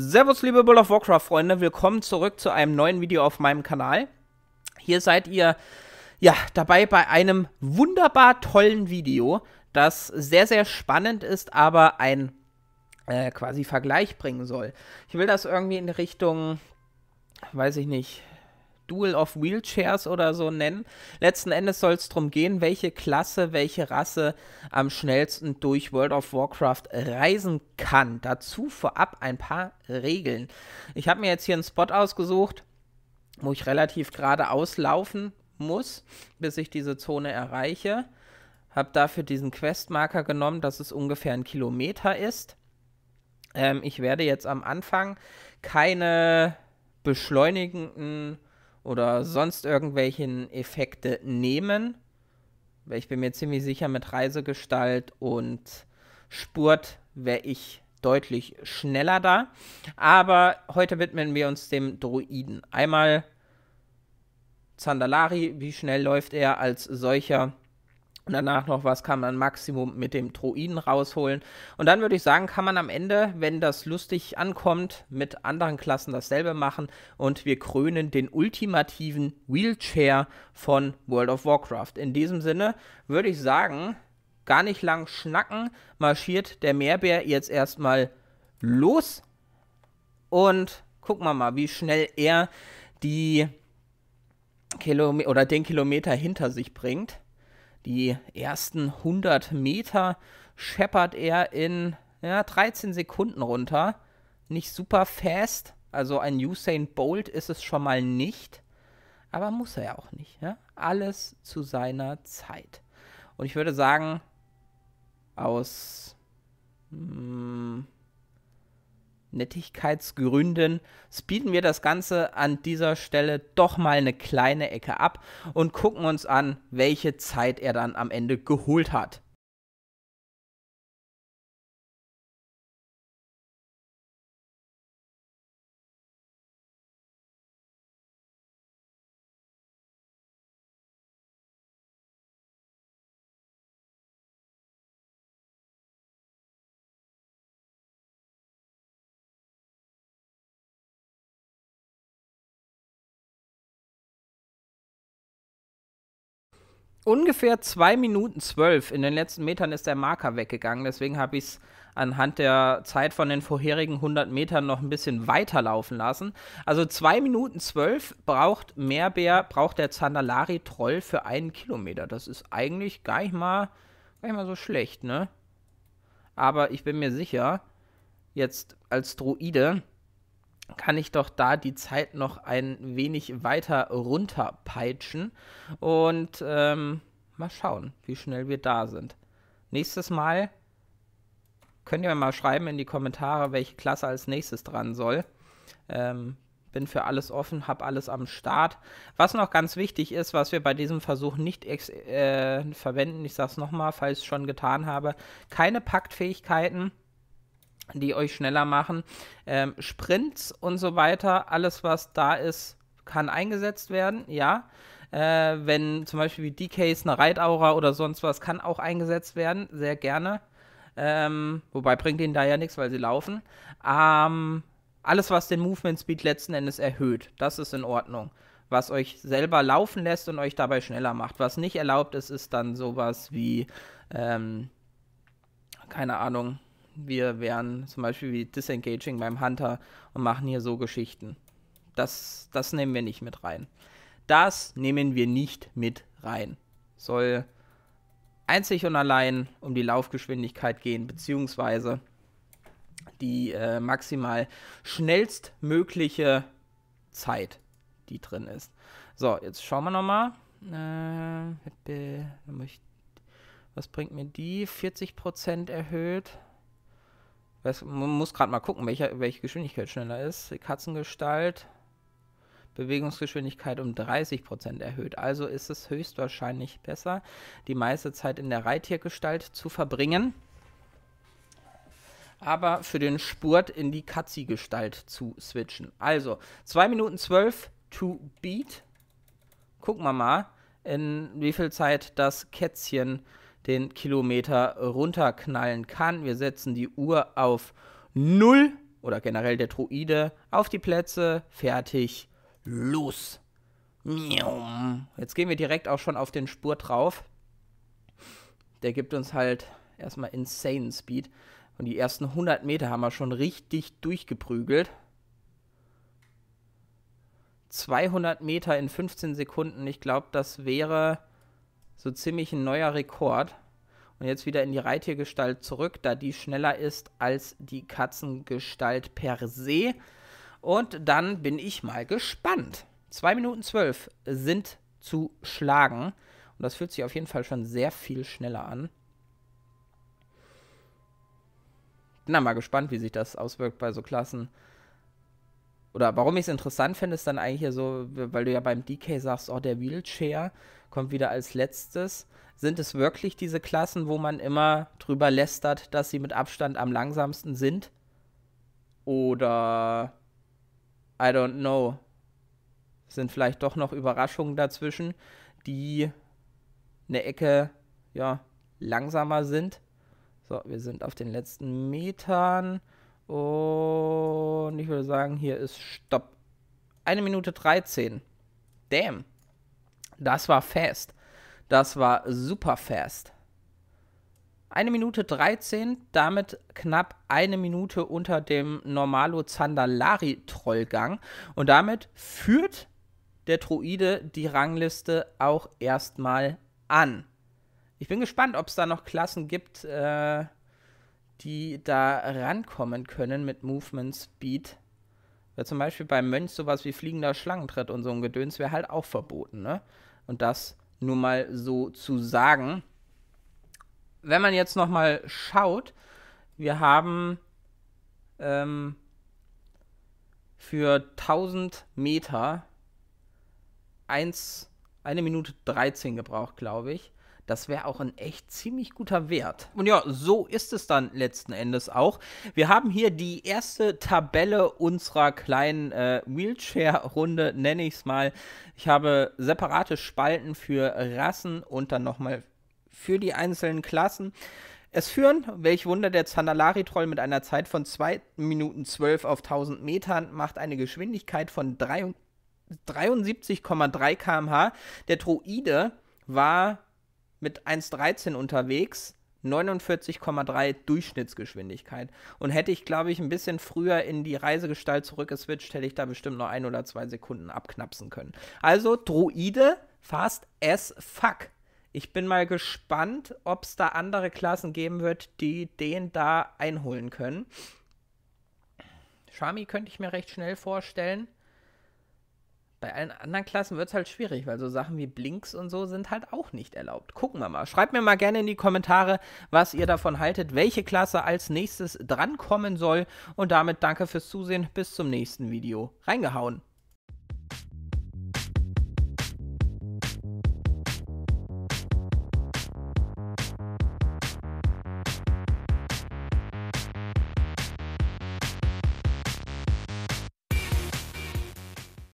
Servus liebe World of Warcraft Freunde, willkommen zurück zu einem neuen Video auf meinem Kanal. Hier seid ihr ja dabei bei einem wunderbar tollen Video, das sehr sehr spannend ist, aber ein äh, quasi Vergleich bringen soll. Ich will das irgendwie in Richtung, weiß ich nicht, Duel of Wheelchairs oder so nennen. Letzten Endes soll es darum gehen, welche Klasse, welche Rasse am schnellsten durch World of Warcraft reisen kann. Dazu vorab ein paar Regeln. Ich habe mir jetzt hier einen Spot ausgesucht, wo ich relativ gerade auslaufen muss, bis ich diese Zone erreiche. Habe dafür diesen Questmarker genommen, dass es ungefähr ein Kilometer ist. Ähm, ich werde jetzt am Anfang keine beschleunigenden oder sonst irgendwelchen Effekte nehmen. Ich bin mir ziemlich sicher, mit Reisegestalt und Spurt wäre ich deutlich schneller da. Aber heute widmen wir uns dem Droiden. Einmal Zandalari, wie schnell läuft er als solcher? danach noch, was kann man Maximum mit dem Droiden rausholen. Und dann würde ich sagen, kann man am Ende, wenn das lustig ankommt, mit anderen Klassen dasselbe machen. Und wir krönen den ultimativen Wheelchair von World of Warcraft. In diesem Sinne würde ich sagen, gar nicht lang schnacken, marschiert der Meerbär jetzt erstmal los. Und gucken wir mal, wie schnell er die Kilome oder den Kilometer hinter sich bringt. Die ersten 100 Meter scheppert er in ja, 13 Sekunden runter. Nicht super fast, also ein Usain Bolt ist es schon mal nicht, aber muss er ja auch nicht. Ja? Alles zu seiner Zeit. Und ich würde sagen, aus mh, hm, Nettigkeitsgründen speeden wir das Ganze an dieser Stelle doch mal eine kleine Ecke ab und gucken uns an, welche Zeit er dann am Ende geholt hat. ungefähr 2 Minuten 12. In den letzten Metern ist der Marker weggegangen. Deswegen habe ich es anhand der Zeit von den vorherigen 100 Metern noch ein bisschen weiterlaufen lassen. Also 2 Minuten 12 braucht Meerbär, braucht der Zandalari-Troll für einen Kilometer. Das ist eigentlich gar nicht, mal, gar nicht mal so schlecht, ne? Aber ich bin mir sicher, jetzt als Druide kann ich doch da die Zeit noch ein wenig weiter runterpeitschen und ähm, mal schauen, wie schnell wir da sind. Nächstes Mal könnt ihr mal schreiben in die Kommentare, welche Klasse als nächstes dran soll. Ähm, bin für alles offen, habe alles am Start. Was noch ganz wichtig ist, was wir bei diesem Versuch nicht äh, verwenden, ich sage es nochmal, falls ich es schon getan habe, keine Paktfähigkeiten die euch schneller machen. Ähm, Sprints und so weiter, alles was da ist, kann eingesetzt werden, ja. Äh, wenn zum Beispiel wie DKs eine Reitaura oder sonst was, kann auch eingesetzt werden, sehr gerne. Ähm, wobei bringt ihnen da ja nichts, weil sie laufen. Ähm, alles, was den Movement Speed letzten Endes erhöht, das ist in Ordnung. Was euch selber laufen lässt und euch dabei schneller macht. Was nicht erlaubt ist, ist dann sowas wie, ähm, keine Ahnung, wir wären zum Beispiel wie Disengaging beim Hunter und machen hier so Geschichten. Das, das nehmen wir nicht mit rein. Das nehmen wir nicht mit rein. Soll einzig und allein um die Laufgeschwindigkeit gehen, beziehungsweise die äh, maximal schnellstmögliche Zeit, die drin ist. So, jetzt schauen wir nochmal. Äh, was bringt mir die? 40% erhöht. Was, man muss gerade mal gucken, welche, welche Geschwindigkeit schneller ist. Katzengestalt. Bewegungsgeschwindigkeit um 30% erhöht. Also ist es höchstwahrscheinlich besser, die meiste Zeit in der Reittiergestalt zu verbringen, aber für den Spurt in die Katzi-Gestalt zu switchen. Also 2 Minuten 12 to beat. Gucken wir mal, in wie viel Zeit das Kätzchen den Kilometer runterknallen kann. Wir setzen die Uhr auf Null oder generell der Druide auf die Plätze. Fertig. Los. Jetzt gehen wir direkt auch schon auf den Spur drauf. Der gibt uns halt erstmal insane Speed. Und die ersten 100 Meter haben wir schon richtig durchgeprügelt. 200 Meter in 15 Sekunden. Ich glaube, das wäre so ziemlich ein neuer Rekord. Und jetzt wieder in die Reittiergestalt zurück, da die schneller ist als die Katzengestalt per se. Und dann bin ich mal gespannt. 2 Minuten 12 sind zu schlagen. Und das fühlt sich auf jeden Fall schon sehr viel schneller an. Bin dann mal gespannt, wie sich das auswirkt bei so Klassen oder warum ich es interessant finde, ist dann eigentlich so, weil du ja beim DK sagst, oh, der Wheelchair kommt wieder als letztes. Sind es wirklich diese Klassen, wo man immer drüber lästert, dass sie mit Abstand am langsamsten sind? Oder I don't know. Sind vielleicht doch noch Überraschungen dazwischen, die eine Ecke, ja, langsamer sind. So, wir sind auf den letzten Metern. Und ich würde sagen, hier ist Stopp. Eine Minute 13. Damn. Das war fast. Das war super fast. Eine Minute 13, damit knapp eine Minute unter dem normalo zandalari trollgang Und damit führt der Druide die Rangliste auch erstmal an. Ich bin gespannt, ob es da noch Klassen gibt, äh, die da rankommen können mit Movement Speed. Weil zum Beispiel beim Mönch sowas wie fliegender Schlangentritt und so ein Gedöns wäre halt auch verboten, ne? Und das nur mal so zu sagen. Wenn man jetzt noch mal schaut, wir haben ähm, für 1000 Meter 1, 1 Minute 13 gebraucht, glaube ich. Das wäre auch ein echt ziemlich guter Wert. Und ja, so ist es dann letzten Endes auch. Wir haben hier die erste Tabelle unserer kleinen äh, Wheelchair-Runde, nenne ich es mal. Ich habe separate Spalten für Rassen und dann nochmal für die einzelnen Klassen. Es führen, welch Wunder, der zandalari troll mit einer Zeit von 2 Minuten 12 auf 1000 Metern, macht eine Geschwindigkeit von 73,3 km/h. Der Droide war mit 1,13 unterwegs, 49,3 Durchschnittsgeschwindigkeit. Und hätte ich, glaube ich, ein bisschen früher in die Reisegestalt zurückgeswitcht, hätte ich da bestimmt noch ein oder zwei Sekunden abknapsen können. Also, Droide fast as fuck. Ich bin mal gespannt, ob es da andere Klassen geben wird, die den da einholen können. Shami könnte ich mir recht schnell vorstellen. Bei allen anderen Klassen wird es halt schwierig, weil so Sachen wie Blinks und so sind halt auch nicht erlaubt. Gucken wir mal. Schreibt mir mal gerne in die Kommentare, was ihr davon haltet, welche Klasse als nächstes drankommen soll. Und damit danke fürs Zusehen. Bis zum nächsten Video. Reingehauen.